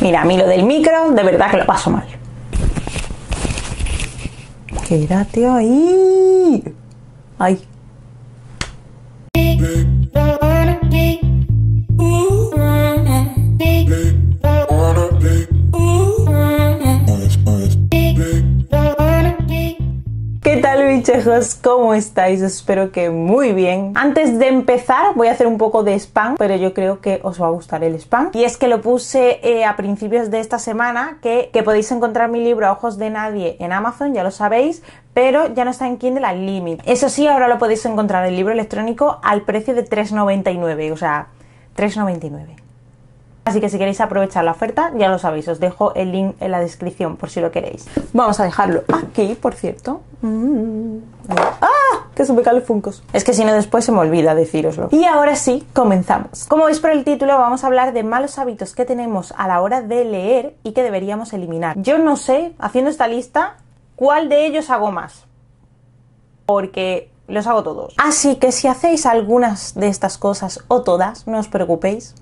Mira, a mí lo del micro, de verdad que lo paso mal. Quédate ahí. Ay. ¿cómo estáis? Espero que muy bien. Antes de empezar voy a hacer un poco de spam, pero yo creo que os va a gustar el spam. Y es que lo puse eh, a principios de esta semana, que, podéis encontrar mi libro a Ojos de Nadie en Amazon, ya lo sabéis, pero ya no está en Kindle al límite. Eso sí, ahora lo podéis encontrar el libro electrónico al precio de 3,99, o sea, 3,99. Así que si queréis aprovechar la oferta, ya lo sabéis, os dejo el link en la descripción por si lo queréis. Vamos a dejarlo aquí, por cierto. Mm. ¡Ah! Que sube Funcos. Es que si no, después se me olvida deciroslo. Y ahora sí, comenzamos. Como veis por el título, vamos a hablar de malos hábitos que tenemos a la hora de leer y que deberíamos eliminar. Yo no sé, haciendo esta lista, cuál de ellos hago más. Porque los hago todos. Así que si hacéis algunas de estas cosas o todas, no os preocupéis,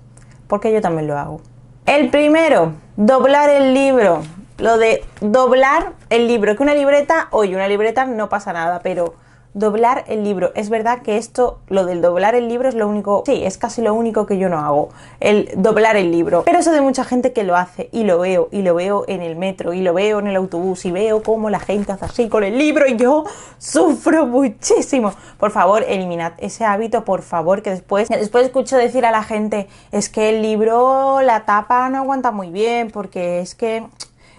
porque yo también lo hago. El primero, doblar el libro. Lo de doblar el libro, que una libreta, oye, una libreta no pasa nada, pero doblar el libro. Es verdad que esto, lo del doblar el libro es lo único, sí, es casi lo único que yo no hago, el doblar el libro. Pero eso de mucha gente que lo hace y lo veo, y lo veo en el metro, y lo veo en el autobús, y veo cómo la gente hace así con el libro y yo sufro muchísimo. Por favor, eliminad ese hábito, por favor, que después, después escucho decir a la gente, es que el libro, la tapa no aguanta muy bien, porque es que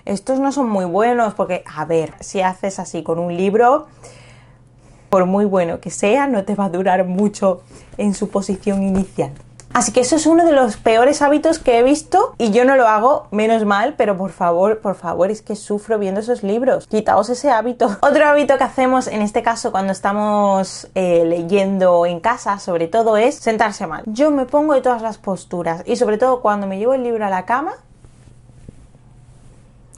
estos no son muy buenos, porque, a ver, si haces así con un libro por muy bueno que sea, no te va a durar mucho en su posición inicial. Así que eso es uno de los peores hábitos que he visto y yo no lo hago, menos mal, pero por favor, por favor, es que sufro viendo esos libros. Quitaos ese hábito. Otro hábito que hacemos en este caso cuando estamos eh, leyendo en casa, sobre todo, es sentarse mal. Yo me pongo de todas las posturas y sobre todo cuando me llevo el libro a la cama,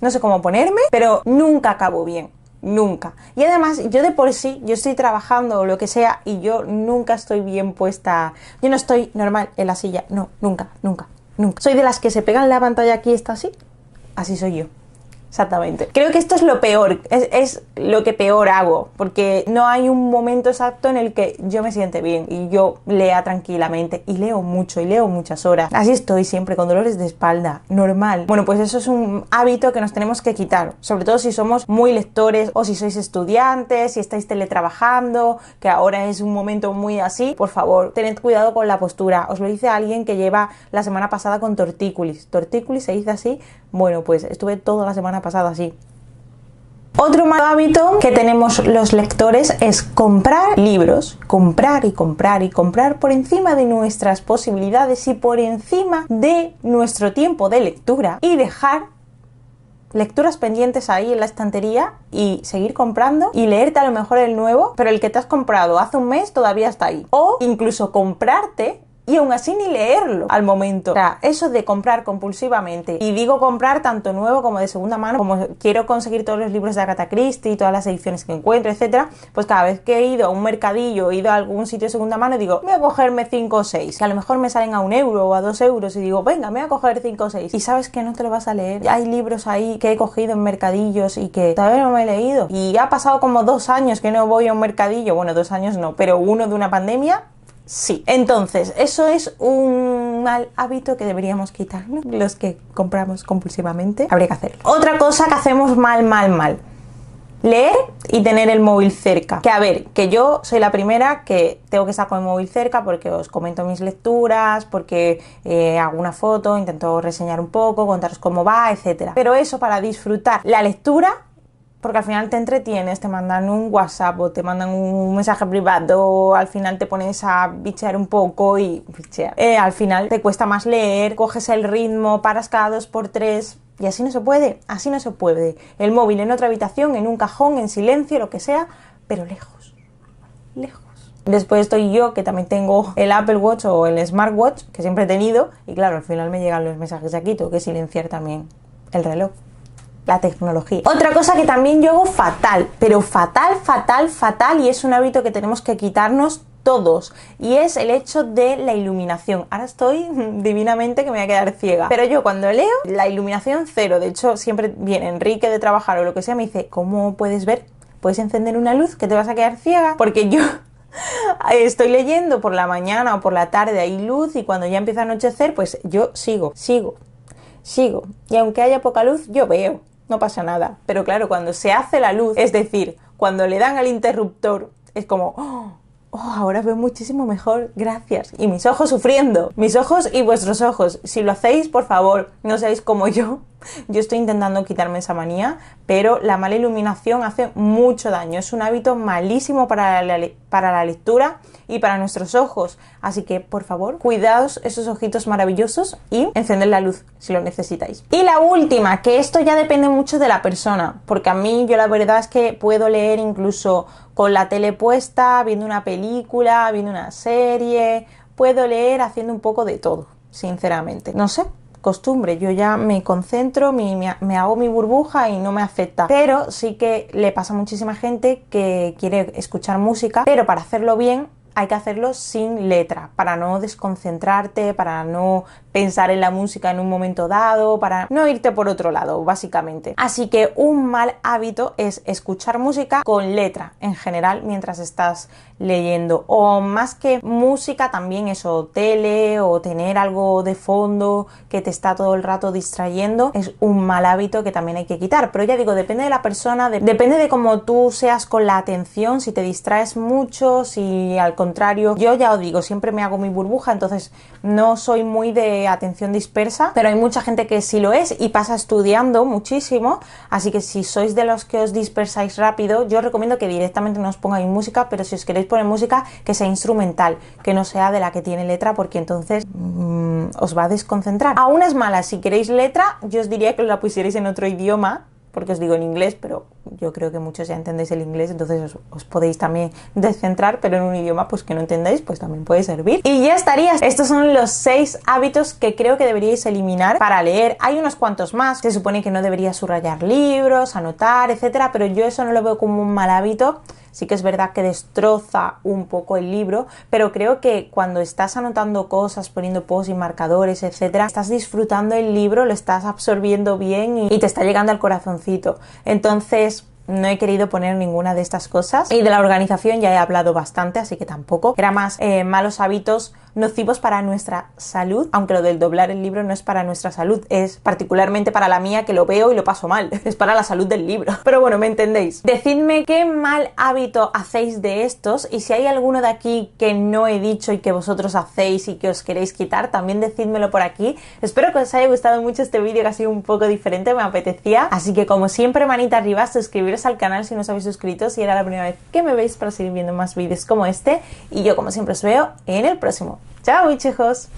no sé cómo ponerme, pero nunca acabo bien nunca. Y además, yo de por sí, yo estoy trabajando o lo que sea y yo nunca estoy bien puesta. Yo no estoy normal en la silla, no, nunca, nunca, nunca. Soy de las que se pegan la pantalla aquí, está así. Así soy yo. Exactamente. Creo que esto es lo peor, es, lo que peor hago, porque no hay un momento exacto en el que yo me siente bien y yo lea tranquilamente y leo mucho y leo muchas horas. Así estoy siempre con dolores de espalda, normal. Bueno, pues eso es un hábito que nos tenemos que quitar, sobre todo si somos muy lectores o si sois estudiantes, si estáis teletrabajando, que ahora es un momento muy así, por favor, tened cuidado con la postura. Os lo dice alguien que lleva la semana pasada con tortículis. Tortícolis se dice así, bueno, pues estuve toda la semana pasada así. Otro mal hábito que tenemos los lectores es comprar libros, comprar y comprar y comprar por encima de nuestras posibilidades y por encima de nuestro tiempo de lectura y dejar lecturas pendientes ahí en la estantería y seguir comprando y leerte a lo mejor el nuevo, pero el que te has comprado hace un mes todavía está ahí. O incluso comprarte y aún así ni leerlo al momento. O sea, eso de comprar compulsivamente, y digo comprar tanto nuevo como de segunda mano, como quiero conseguir todos los libros de Agatha Christie, todas las ediciones que encuentro, etcétera, pues cada vez que he ido a un mercadillo, he ido a algún sitio de segunda mano, digo, voy a cogerme 5 o 6, que a lo mejor me salen a un euro o a 2 euros, y digo, venga, me voy a coger 5 o 6, y sabes que no te lo vas a leer. Hay libros ahí que he cogido en mercadillos y que todavía no me he leído, y ha pasado como dos años que no voy a un mercadillo, bueno, dos años no, pero uno de una pandemia Sí, entonces, eso es un mal hábito que deberíamos quitarnos los que compramos compulsivamente. Habría que hacerlo. Otra cosa que hacemos mal, mal, mal. Leer y tener el móvil cerca. Que a ver, que yo soy la primera que tengo que estar con el móvil cerca porque os comento mis lecturas, porque eh, hago una foto, intento reseñar un poco, contaros cómo va, etc. Pero eso para disfrutar la lectura porque al final te entretienes, te mandan un WhatsApp o te mandan un mensaje privado, al final te pones a bichear un poco y bichear. Eh, al final te cuesta más leer, coges el ritmo, paras cada dos por tres. Y así no se puede, así no se puede. El móvil en otra habitación, en un cajón, en silencio, lo que sea, pero lejos, lejos. Después estoy yo, que también tengo el Apple Watch o el Smartwatch, que siempre he tenido, y claro, al final me llegan los mensajes de aquí, tengo que silenciar también el reloj la tecnología. Otra cosa que también yo hago fatal, pero fatal, fatal, fatal, y es un hábito que tenemos que quitarnos todos y es el hecho de la iluminación. Ahora estoy divinamente que me voy a quedar ciega. Pero yo cuando leo la iluminación cero, de hecho siempre viene Enrique de trabajar o lo que sea, me dice, ¿cómo puedes ver? ¿Puedes encender una luz que te vas a quedar ciega? Porque yo Estoy leyendo por la mañana o por la tarde, hay luz y cuando ya empieza a anochecer, pues yo sigo, sigo, sigo. Y aunque haya poca luz, yo veo no pasa nada. Pero claro, cuando se hace la luz, es decir, cuando le dan al interruptor, es como, oh, oh, ahora veo muchísimo mejor, gracias. Y mis ojos sufriendo, mis ojos y vuestros ojos. Si lo hacéis, por favor, no seáis como yo, yo estoy intentando quitarme esa manía, pero la mala iluminación hace mucho daño. Es un hábito malísimo para la, lectura y para nuestros ojos. Así que, por favor, cuidaos esos ojitos maravillosos y encended la luz si lo necesitáis. Y la última, que esto ya depende mucho de la persona, porque a mí yo la verdad es que puedo leer incluso con la tele puesta, viendo una película, viendo una serie, puedo leer haciendo un poco de todo, sinceramente. No sé, costumbre. Yo ya me concentro, me, me, hago mi burbuja y no me afecta. Pero sí que le pasa a muchísima gente que quiere escuchar música, pero para hacerlo bien hay que hacerlo sin letra, para no desconcentrarte, para no pensar en la música en un momento dado, para no irte por otro lado, básicamente. Así que un mal hábito es escuchar música con letra en general mientras estás leyendo. O más que música, también eso, tele o tener algo de fondo que te está todo el rato distrayendo, es un mal hábito que también hay que quitar. Pero ya digo, depende de la persona, depende de cómo tú seas con la atención, si te distraes mucho, si al yo ya os digo, siempre me hago mi burbuja, entonces no soy muy de atención dispersa, pero hay mucha gente que sí lo es y pasa estudiando muchísimo, así que si sois de los que os dispersáis rápido, yo os recomiendo que directamente no os pongáis música, pero si os queréis poner música, que sea instrumental, que no sea de la que tiene letra, porque entonces mm, os va a desconcentrar. Aún es mala, si queréis letra, yo os diría que la pusierais en otro idioma, porque os digo en inglés, pero yo creo que muchos ya entendéis el inglés, entonces os, podéis también descentrar, pero en un idioma pues que no entendáis, pues también puede servir. Y ya estarías. Estos son los seis hábitos que creo que deberíais eliminar para leer. Hay unos cuantos más. Se supone que no debería subrayar libros, anotar, etcétera, pero yo eso no lo veo como un mal hábito Sí que es verdad que destroza un poco el libro, pero creo que cuando estás anotando cosas, poniendo post y marcadores, etcétera, estás disfrutando el libro, lo estás absorbiendo bien y, te está llegando al corazoncito. entonces no he querido poner ninguna de estas cosas y de la organización ya he hablado bastante así que tampoco era más eh, malos hábitos nocivos para nuestra salud, aunque lo del doblar el libro no es para nuestra salud, es particularmente para la mía que lo veo y lo paso mal, es para la salud del libro. Pero bueno, me entendéis. Decidme qué mal hábito hacéis de estos y si hay alguno de aquí que no he dicho y que vosotros hacéis y que os queréis quitar, también decídmelo por aquí. Espero que os haya gustado mucho este vídeo que ha sido un poco diferente, me apetecía. Así que como siempre, manita arriba, suscribiros al canal si no os habéis suscrito, si era la primera vez que me veis para seguir viendo más vídeos como este. Y yo como siempre os veo en el próximo. Chao, chicos.